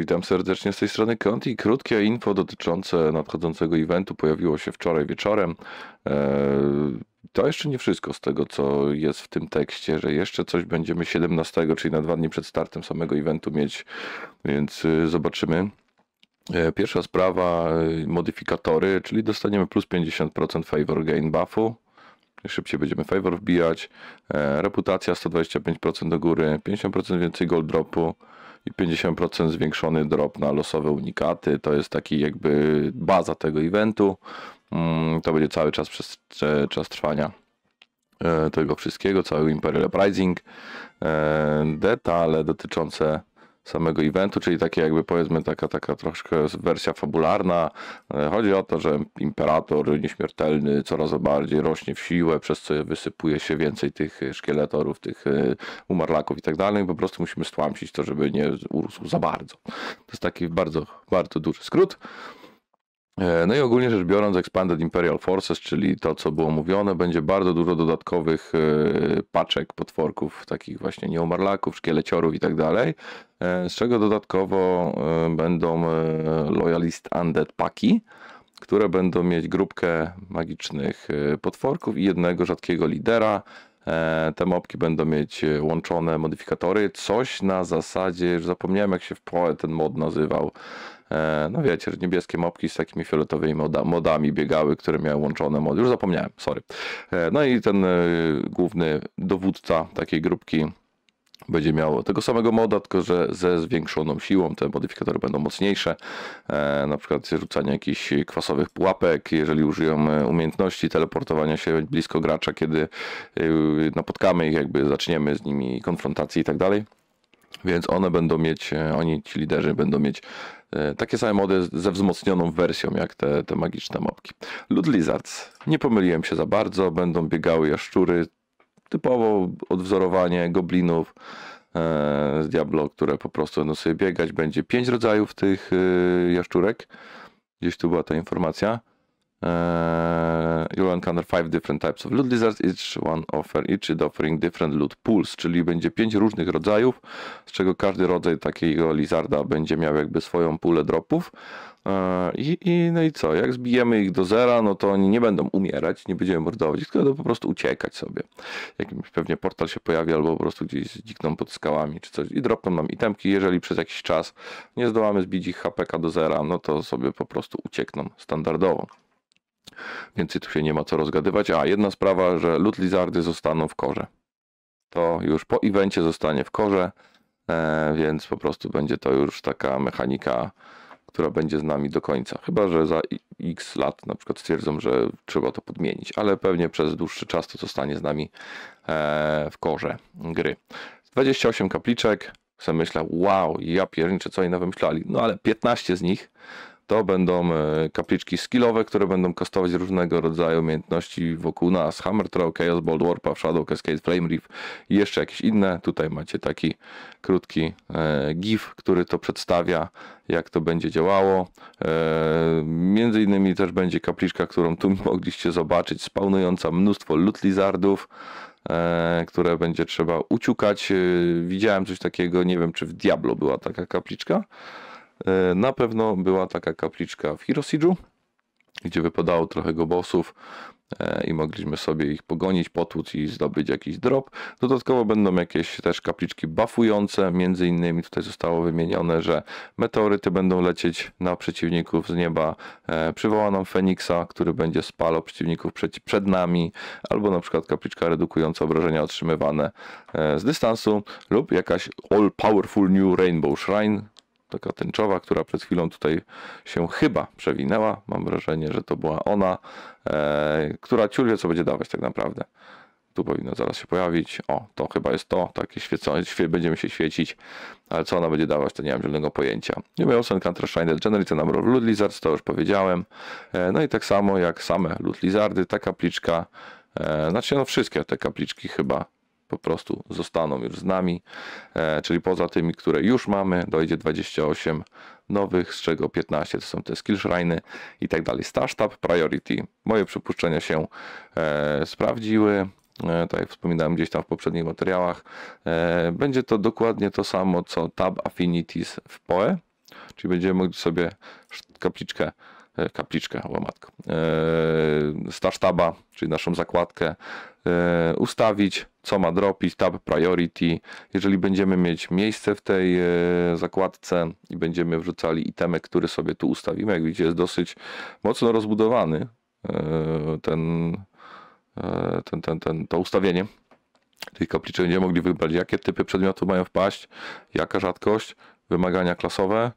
witam serdecznie z tej strony Conti. Krótkie info dotyczące nadchodzącego eventu pojawiło się wczoraj wieczorem. E, to jeszcze nie wszystko z tego, co jest w tym tekście, że jeszcze coś będziemy 17, czyli na dwa dni przed startem samego eventu mieć, więc y, zobaczymy. E, pierwsza sprawa, y, modyfikatory, czyli dostaniemy plus 50% favor gain buffu szybciej będziemy favor wbijać, e, reputacja 125% do góry, 50% więcej gold dropu, i 50% zwiększony drop na losowe unikaty. To jest taki jakby baza tego eventu. Mm, to będzie cały czas przez e, czas trwania e, tego wszystkiego, całego Imperial Uprising. E, detale dotyczące samego eventu, czyli takie jakby powiedzmy taka, taka troszkę wersja fabularna. E, chodzi o to, że imperator nieśmiertelny coraz bardziej rośnie w siłę, przez co wysypuje się więcej tych szkieletorów, tych e, umarlaków i tak dalej. Po prostu musimy stłamsić to, żeby nie urósł za bardzo. To jest taki bardzo, bardzo duży skrót. E, no i ogólnie rzecz biorąc, Expanded Imperial Forces, czyli to, co było mówione, będzie bardzo dużo dodatkowych e, paczek, potworków, takich właśnie nieumarlaków, szkieleciorów i tak dalej, e, z czego dodatkowo będą Loyalist Undead Paki, które będą mieć grupkę magicznych potworków i jednego rzadkiego lidera. Te mopki będą mieć łączone modyfikatory, coś na zasadzie, już zapomniałem jak się w ten mod nazywał, E, no wiecie, niebieskie mopki z takimi fioletowymi modami biegały, które miały łączone mody. Już zapomniałem, sorry. E, no i ten e, główny dowódca takiej grupki będzie miał tego samego moda, tylko że ze zwiększoną siłą te modyfikatory będą mocniejsze. na przykład rzucanie jakichś kwasowych pułapek, jeżeli użyją umiejętności teleportowania się blisko gracza, kiedy napotkamy ich, jakby zaczniemy z nimi konfrontację i tak dalej. Więc one będą mieć, e, oni ci liderzy będą mieć e, takie same mody ze wzmocnioną wersją, jak te, te magiczne mopki. Lud Lizards. Nie pomyliłem się za bardzo, będą biegały jaszczury. Typowo odwzorowanie goblinów e, z Diablo, które po prostu będą sobie biegać. Będzie pięć rodzajów tych jaszczurek. Gdzieś tu była ta informacja. Uh, eee, you'll encounter five different types of loot lizards, each one offer, each offering different loot pools, czyli będzie pięć różnych rodzajów, z czego każdy rodzaj takiego lizarda będzie miał jakby swoją pulę dropów. Uh, I, i, no i co, jak zbijemy ich do zera, no to oni nie będą umierać, nie będziemy mordować tylko tylko po prostu uciekać sobie. Jakimś pewnie portal się pojawi, albo po prostu gdzieś znikną pod skałami czy coś i dropną nam itemki. Jeżeli przez jakiś czas nie zdołamy zbić ich HPK do zera, no to sobie po prostu uciekną standardowo. Więc tu się nie ma co rozgadywać. A, jedna sprawa, że lud lizardy zostaną w korze. To już po evencie zostanie w korze, e, więc po prostu będzie to już taka mechanika, która będzie z nami do końca. Chyba, że za x lat na przykład stwierdzą, że trzeba to podmienić, ale pewnie przez dłuższy czas to zostanie z nami e, w korze gry. 28 kapliczek, sobie myślę, wow, ja pierniczę, co oni wymyślali. No ale 15 z nich to będą e, kapliczki skillowe, które będą kastować różnego rodzaju umiejętności wokół nas. Hammer Throw, Chaos Bolt, Warpa, Shadow, Cascade, Flame Reef i jeszcze jakieś inne. Tutaj macie taki krótki e, GIF, który to przedstawia, jak to będzie działało. E, między innymi też będzie kapliczka, którą tu mogliście zobaczyć, spawnująca mnóstwo loot lizardów które będzie trzeba uciukać. Widziałem coś takiego, nie wiem czy w Diablo była taka kapliczka. E, na pewno była taka kapliczka w Hiroshiju, gdzie wypadało trochę gobosów e, i mogliśmy sobie ich pogonić, potłuc i zdobyć jakiś drop. Dodatkowo będą jakieś też kapliczki buffujące, między innymi tutaj zostało wymienione, że meteoryty będą lecieć na przeciwników z nieba. E, Przywoła nam Feniksa, który będzie spalał przeciwników przed, przed nami, albo na przykład kapliczka redukująca obrażenia otrzymywane z dystansu lub jakaś all powerful new rainbow shrine, taka tęczowa, która przed chwilą tutaj się chyba przewinęła. Mam wrażenie, że to była ona, e, która ciul wie, co będzie dawać tak naprawdę. Tu powinno zaraz się pojawić. O, to chyba jest to, takie świecące, świe, będziemy się świecić, ale co ona będzie dawać, to nie mam żadnego pojęcia. Nie miał sen Counter Shine Generator Number of Loot Lizards, to już powiedziałem. E, no i tak samo jak same Loot Lizardy, ta kapliczka, e, znaczy no wszystkie te kapliczki chyba po prostu zostaną już z nami, e, czyli poza tymi, które już mamy, dojdzie 28 nowych, z czego 15 to są te skill i tak dalej. Star Tab Priority. Moje przypuszczenia się e, sprawdziły e, tak jak wspominałem gdzieś tam w poprzednich materiałach, będzie to dokładnie to samo co Tab Affinities w POE, czyli będziemy mogli sobie kapliczkę E, kapliczkę, łamatkę, starsztaba, e, czyli naszą zakładkę, e, ustawić, co ma dropić, tab priority. Jeżeli będziemy mieć miejsce w tej zakładce i będziemy wrzucali itemy, który sobie tu ustawimy, jak widzicie jest dosyć mocno rozbudowany ten, ten, ten, ten, to ustawienie tej kapliczki. Będziemy mogli wybrać, jakie typy przedmiotów mają wpaść, jaka rzadkość, wymagania klasowe,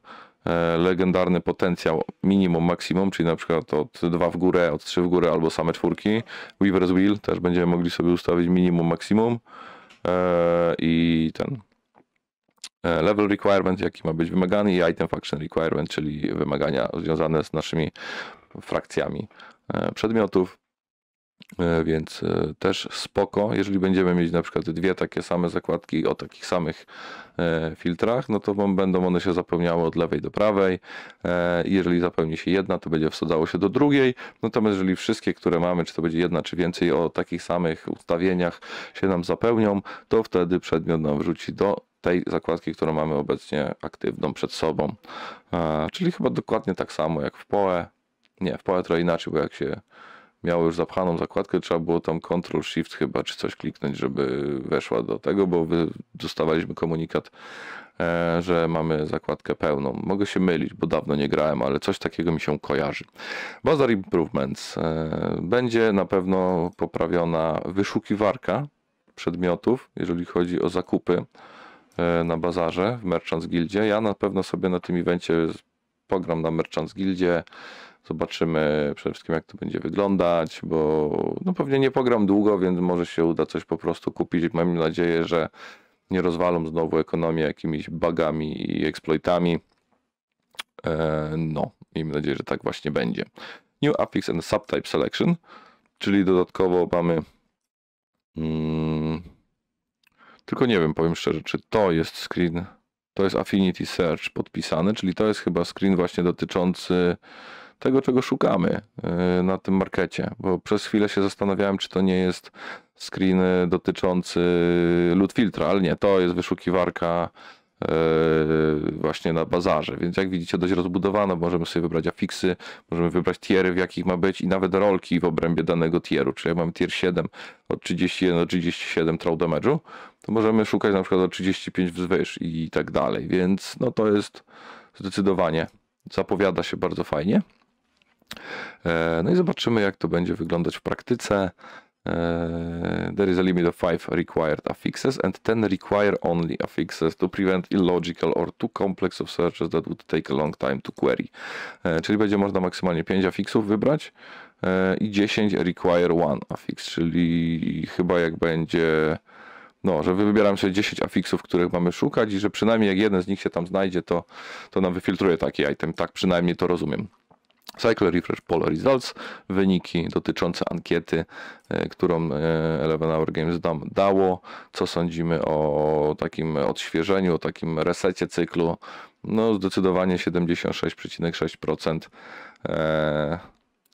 E, legendarny potencjał minimum, maksimum, czyli na przykład od 2 w górę, od 3 w górę albo same czwórki. Weaver's Wheel też będziemy mogli sobie ustawić minimum, maksimum e, i ten e, level requirement, jaki ma być wymagany i item faction requirement, czyli wymagania związane z naszymi frakcjami przedmiotów. E, więc e, też spoko. Jeżeli będziemy mieć na przykład dwie takie same zakładki o takich samych e, filtrach, no to będą one się zapełniały od lewej do prawej. Jeżeli zapełni się jedna, to będzie wsadzało się do drugiej. Natomiast jeżeli wszystkie, które mamy, czy to będzie jedna, czy więcej o takich samych ustawieniach się nam zapełnią, to wtedy przedmiot nam wrzuci do tej zakładki, którą mamy obecnie aktywną przed sobą. Czyli chyba dokładnie tak samo jak w POE. Nie, w POE trochę inaczej, bo jak się miało już zapchaną zakładkę, trzeba było tam Ctrl Shift chyba czy coś kliknąć, żeby weszła do tego, bo dostawaliśmy komunikat, e, że mamy zakładkę pełną. Mogę się mylić, bo dawno nie grałem, ale coś takiego mi się kojarzy. Bazar Improvements. E, będzie na pewno poprawiona wyszukiwarka przedmiotów, jeżeli chodzi o zakupy e, na bazarze w Merchants Guildzie. Ja na pewno sobie na tym evencie pogram na Merchants Guildzie Zobaczymy przede wszystkim, jak to będzie wyglądać, bo no pewnie nie pogram długo, więc może się uda coś po prostu kupić. Mam nadzieję, że nie rozwalą znowu ekonomię jakimiś bagami i exploitami. E, no, miejmy nadzieję, że tak właśnie będzie. New Affix and Subtype Selection, czyli dodatkowo mamy. Hmm, tylko nie wiem, powiem szczerze, czy to jest screen. To jest Affinity Search podpisane, czyli to jest chyba screen właśnie dotyczący tego, czego szukamy y, na tym markecie, bo przez chwilę się zastanawiałem, czy to nie jest screen dotyczący loot filtra, ale nie, to jest wyszukiwarka y, właśnie na bazarze, więc jak widzicie dość rozbudowano, możemy sobie wybrać afiksy, możemy wybrać tiery, w jakich ma być i nawet rolki w obrębie danego tieru, czyli jak mamy tier 7 od 31 do 37 throw damage'u, to możemy szukać na przykład od 35 wzwyż i tak dalej, więc no to jest zdecydowanie zapowiada się bardzo fajnie. E, no i zobaczymy, jak to będzie wyglądać w praktyce. E, there is a limit of five required affixes and ten require only affixes to prevent illogical or too complex of searches that would take a long time to query. E, czyli będzie można maksymalnie 5 affixów wybrać i 10 require one affix, czyli chyba jak będzie no, że wybieram sobie 10 affixów których mamy szukać i że przynajmniej jak jeden z nich się tam znajdzie, to, to nam wyfiltruje taki item. Tak przynajmniej to rozumiem. Cycle Refresh Poll Results, wyniki dotyczące ankiety, e, którą e, Eleven Hour Games dało, co sądzimy o takim odświeżeniu, o takim resecie cyklu. No zdecydowanie 76,6% e,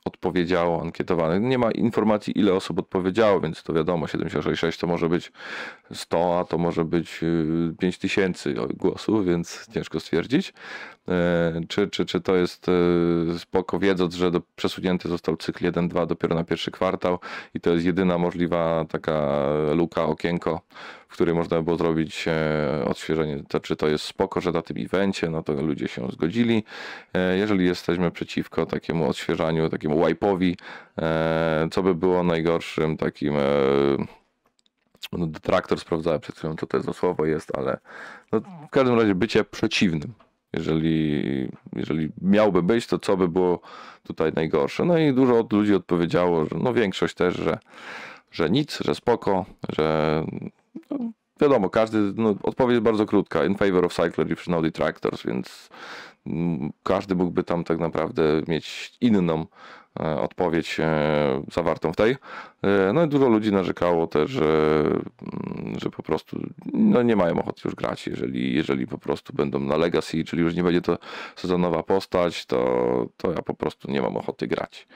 odpowiedziało ankietowanych. Nie ma informacji, ile osób odpowiedziało, więc to wiadomo, 76,6 to może być 100, a to może być 5000 y, głosów, więc ciężko stwierdzić. E, czy, czy, czy to jest e, spoko, wiedząc, że do, przesunięty został cykl 1-2 dopiero na pierwszy kwartał i to jest jedyna możliwa taka luka, okienko, w której można było zrobić e, odświeżenie. To, czy to jest spoko, że na tym evencie, no to ludzie się zgodzili. Jeżeli jesteśmy przeciwko takiemu odświeżaniu, takiemu wipe'owi, co by było najgorszym takim no, detraktor sprawdzałem przed chwilą, co to jest za słowo jest, ale no, w każdym razie bycie przeciwnym jeżeli, jeżeli miałby być, to co by było tutaj najgorsze. No i dużo ludzi odpowiedziało, że no większość też, że, że nic, że spoko, że no, wiadomo, każdy, no, odpowiedź jest bardzo krótka, in favor of cycler i no detractors, więc mm, każdy mógłby tam tak naprawdę mieć inną e, odpowiedź e, zawartą w tej. E, no i dużo ludzi narzekało też, że, mm, że po prostu no nie mają ochoty już grać, jeżeli, jeżeli po prostu będą na Legacy, czyli już nie będzie to sezonowa postać, to, to ja po prostu nie mam ochoty grać.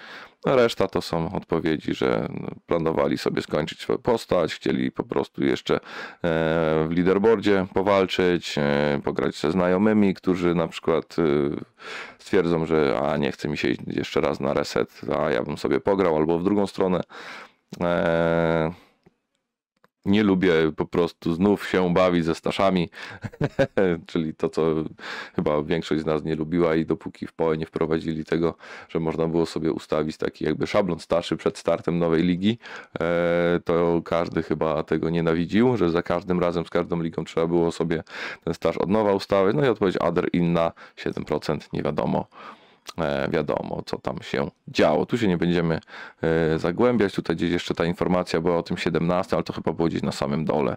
A reszta to są odpowiedzi, że planowali sobie skończyć swoją postać, chcieli po prostu jeszcze e, w leaderboardzie powalczyć, e, pograć ze znajomymi, którzy na przykład stwierdzą, że a nie chce mi się iść jeszcze raz na reset, a ja bym sobie pograł albo w drugą stronę. Eee, nie lubię po prostu znów się bawić ze staszami, czyli to, co chyba większość z nas nie lubiła i dopóki w POE nie wprowadzili tego, że można było sobie ustawić taki jakby szablon starszy przed startem nowej ligi, eee, to każdy chyba tego nienawidził, że za każdym razem z każdą ligą trzeba było sobie ten staż od nowa ustawić. no i odpowiedź Ader inna, 7% nie wiadomo. E, wiadomo, co tam się działo. Tu się nie będziemy e, zagłębiać. Tutaj gdzieś jeszcze ta informacja była o tym 17, ale to chyba było gdzieś na samym dole.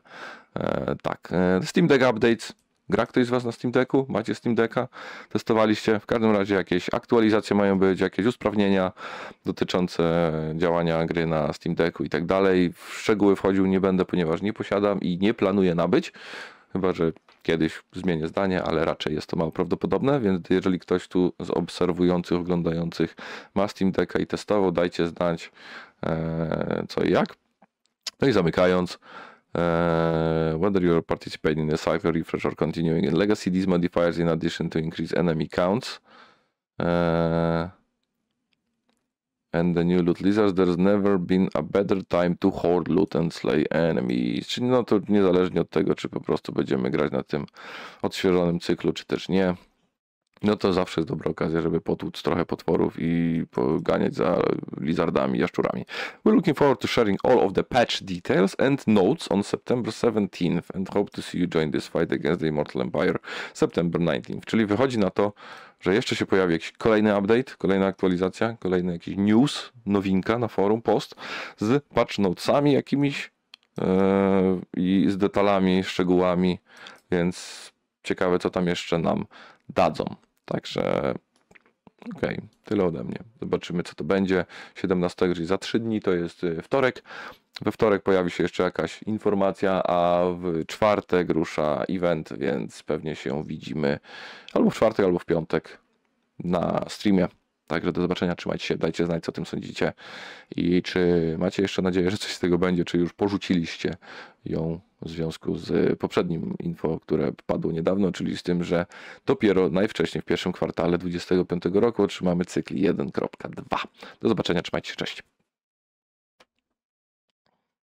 E, tak. Steam Deck Updates. Gra ktoś z Was na Steam Decku? Macie Steam Decka? Testowaliście? W każdym razie jakieś aktualizacje mają być, jakieś usprawnienia dotyczące działania gry na Steam Decku i tak dalej. W szczegóły wchodził nie będę, ponieważ nie posiadam i nie planuję nabyć. Chyba, że kiedyś zmienię zdanie, ale raczej jest to mało prawdopodobne, więc jeżeli ktoś tu z obserwujących, oglądających ma Steam Decka i testował, dajcie znać e, co i jak. No i zamykając, e, whether you're participating in a cypher refresh or continuing in legacy, these modifiers in addition to increase enemy counts. E, and the new loot lizards, there's never been a better time to hoard loot and slay enemies. Czyli no to niezależnie od tego, czy po prostu będziemy grać na tym odświeżonym cyklu, czy też nie, no to zawsze jest dobra okazja, żeby potłuc trochę potworów i poganiać za lizardami, jaszczurami. We're looking forward to sharing all of the patch details and notes on September 17th and hope to see you join this fight against the Immortal Empire September 19th. Czyli wychodzi na to, że jeszcze się pojawi jakiś kolejny update, kolejna aktualizacja, kolejny jakiś news, nowinka na forum, post z patch notesami jakimiś yy, i z detalami, szczegółami, więc ciekawe co tam jeszcze nam dadzą. Także okej, okay, tyle ode mnie. Zobaczymy co to będzie. 17, czyli za 3 dni, to jest e, wtorek. We wtorek pojawi się jeszcze jakaś informacja, a w czwartek rusza event, więc pewnie się widzimy albo w czwartek, albo w piątek na streamie. Także do zobaczenia, trzymajcie się, dajcie znać, co o tym sądzicie i czy macie jeszcze nadzieję, że coś z tego będzie, czy już porzuciliście ją w związku z poprzednim info, które padło niedawno, czyli z tym, że dopiero najwcześniej w pierwszym kwartale 2025 roku otrzymamy cykl 1.2. Do zobaczenia, trzymajcie się, cześć.